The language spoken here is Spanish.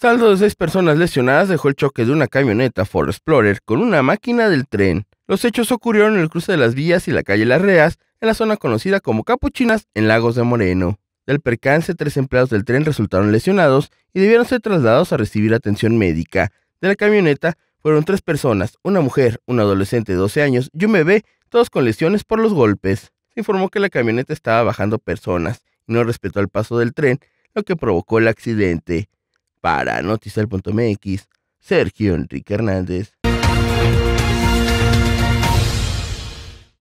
Saldo de seis personas lesionadas dejó el choque de una camioneta Ford Explorer con una máquina del tren. Los hechos ocurrieron en el cruce de las vías y la calle Las Reas, en la zona conocida como Capuchinas, en Lagos de Moreno. Del percance, tres empleados del tren resultaron lesionados y debieron ser trasladados a recibir atención médica. De la camioneta fueron tres personas, una mujer, un adolescente de 12 años y un bebé, todos con lesiones por los golpes. Se informó que la camioneta estaba bajando personas y no respetó el paso del tren, lo que provocó el accidente. Para noticel.mx, Sergio Enrique Hernández.